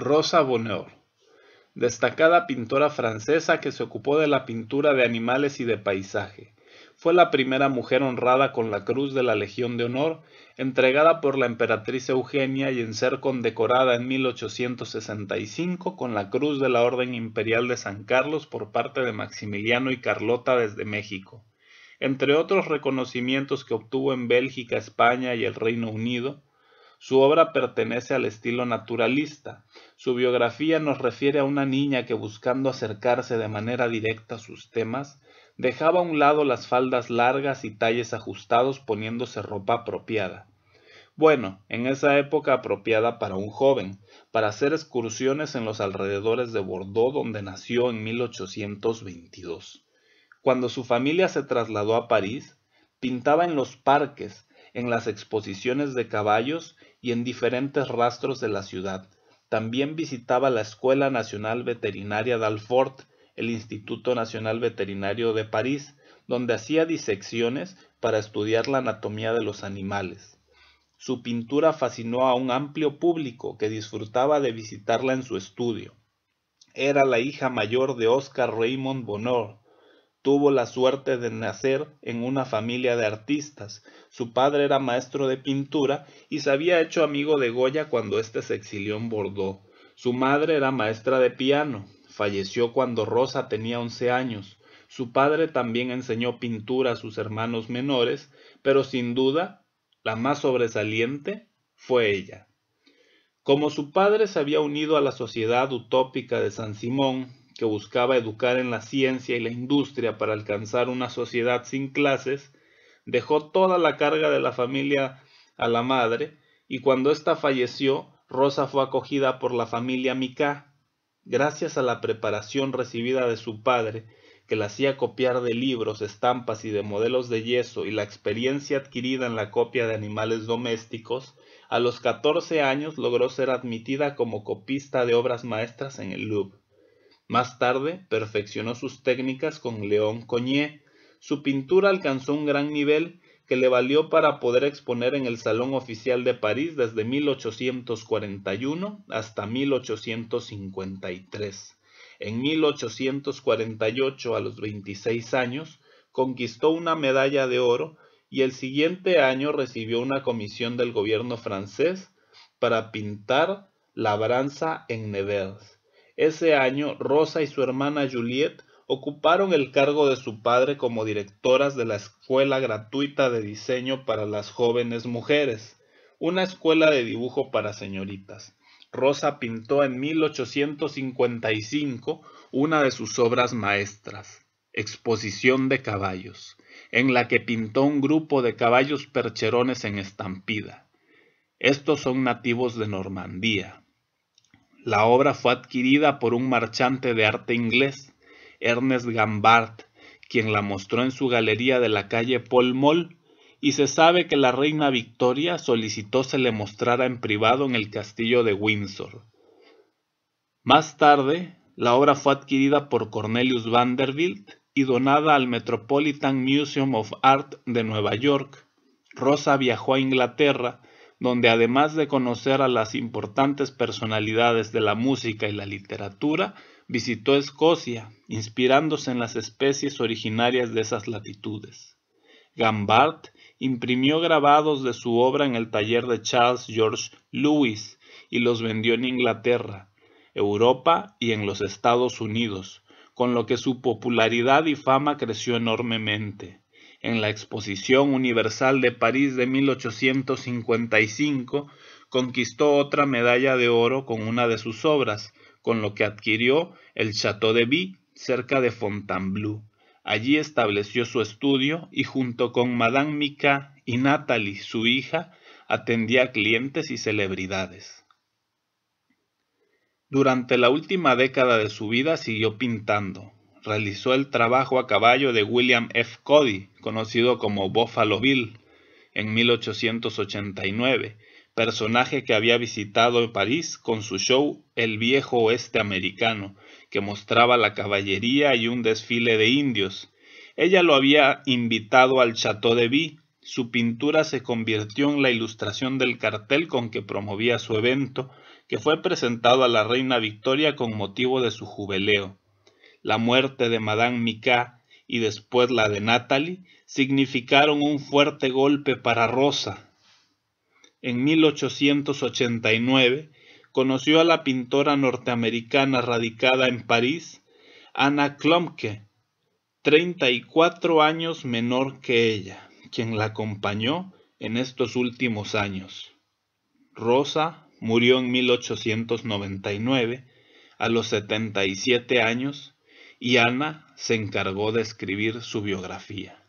Rosa Bonheur, destacada pintora francesa que se ocupó de la pintura de animales y de paisaje. Fue la primera mujer honrada con la Cruz de la Legión de Honor, entregada por la emperatriz Eugenia y en ser condecorada en 1865 con la Cruz de la Orden Imperial de San Carlos por parte de Maximiliano y Carlota desde México. Entre otros reconocimientos que obtuvo en Bélgica, España y el Reino Unido, su obra pertenece al estilo naturalista. Su biografía nos refiere a una niña que buscando acercarse de manera directa a sus temas, dejaba a un lado las faldas largas y talles ajustados poniéndose ropa apropiada. Bueno, en esa época apropiada para un joven, para hacer excursiones en los alrededores de Bordeaux donde nació en 1822. Cuando su familia se trasladó a París, pintaba en los parques, en las exposiciones de caballos y en diferentes rastros de la ciudad. También visitaba la Escuela Nacional Veterinaria d'Alfort, el Instituto Nacional Veterinario de París, donde hacía disecciones para estudiar la anatomía de los animales. Su pintura fascinó a un amplio público que disfrutaba de visitarla en su estudio. Era la hija mayor de Oscar Raymond Bonheur, Tuvo la suerte de nacer en una familia de artistas. Su padre era maestro de pintura y se había hecho amigo de Goya cuando éste se exilió en Bordeaux. Su madre era maestra de piano. Falleció cuando Rosa tenía once años. Su padre también enseñó pintura a sus hermanos menores, pero sin duda la más sobresaliente fue ella. Como su padre se había unido a la sociedad utópica de San Simón que buscaba educar en la ciencia y la industria para alcanzar una sociedad sin clases, dejó toda la carga de la familia a la madre y cuando ésta falleció, Rosa fue acogida por la familia Mika. gracias a la preparación recibida de su padre, que la hacía copiar de libros, estampas y de modelos de yeso y la experiencia adquirida en la copia de animales domésticos, a los 14 años logró ser admitida como copista de obras maestras en el Louvre. Más tarde perfeccionó sus técnicas con León Cogné. Su pintura alcanzó un gran nivel que le valió para poder exponer en el Salón Oficial de París desde 1841 hasta 1853. En 1848, a los 26 años, conquistó una medalla de oro y el siguiente año recibió una comisión del gobierno francés para pintar labranza en Nevers. Ese año Rosa y su hermana Juliet ocuparon el cargo de su padre como directoras de la Escuela Gratuita de Diseño para las Jóvenes Mujeres, una escuela de dibujo para señoritas. Rosa pintó en 1855 una de sus obras maestras, Exposición de Caballos, en la que pintó un grupo de caballos percherones en estampida. Estos son nativos de Normandía, la obra fue adquirida por un marchante de arte inglés, Ernest Gambart, quien la mostró en su galería de la calle Paul Mall, y se sabe que la reina Victoria solicitó se le mostrara en privado en el castillo de Windsor. Más tarde, la obra fue adquirida por Cornelius Vanderbilt y donada al Metropolitan Museum of Art de Nueva York. Rosa viajó a Inglaterra, donde además de conocer a las importantes personalidades de la música y la literatura, visitó Escocia, inspirándose en las especies originarias de esas latitudes. Gambart imprimió grabados de su obra en el taller de Charles George Lewis y los vendió en Inglaterra, Europa y en los Estados Unidos, con lo que su popularidad y fama creció enormemente en la Exposición Universal de París de 1855, conquistó otra medalla de oro con una de sus obras, con lo que adquirió el Château de Ville cerca de Fontainebleau. Allí estableció su estudio y junto con Madame Mica y Natalie, su hija, atendía a clientes y celebridades. Durante la última década de su vida siguió pintando, realizó el trabajo a caballo de William F. Cody, conocido como Buffalo Bill, en 1889, personaje que había visitado París con su show El Viejo Oeste Americano, que mostraba la caballería y un desfile de indios. Ella lo había invitado al Chateau de Ville. Su pintura se convirtió en la ilustración del cartel con que promovía su evento, que fue presentado a la reina Victoria con motivo de su jubileo la muerte de Madame Mika y después la de Natalie, significaron un fuerte golpe para Rosa. En 1889 conoció a la pintora norteamericana radicada en París, Anna Klomke, 34 años menor que ella, quien la acompañó en estos últimos años. Rosa murió en 1899 a los 77 años y Ana se encargó de escribir su biografía.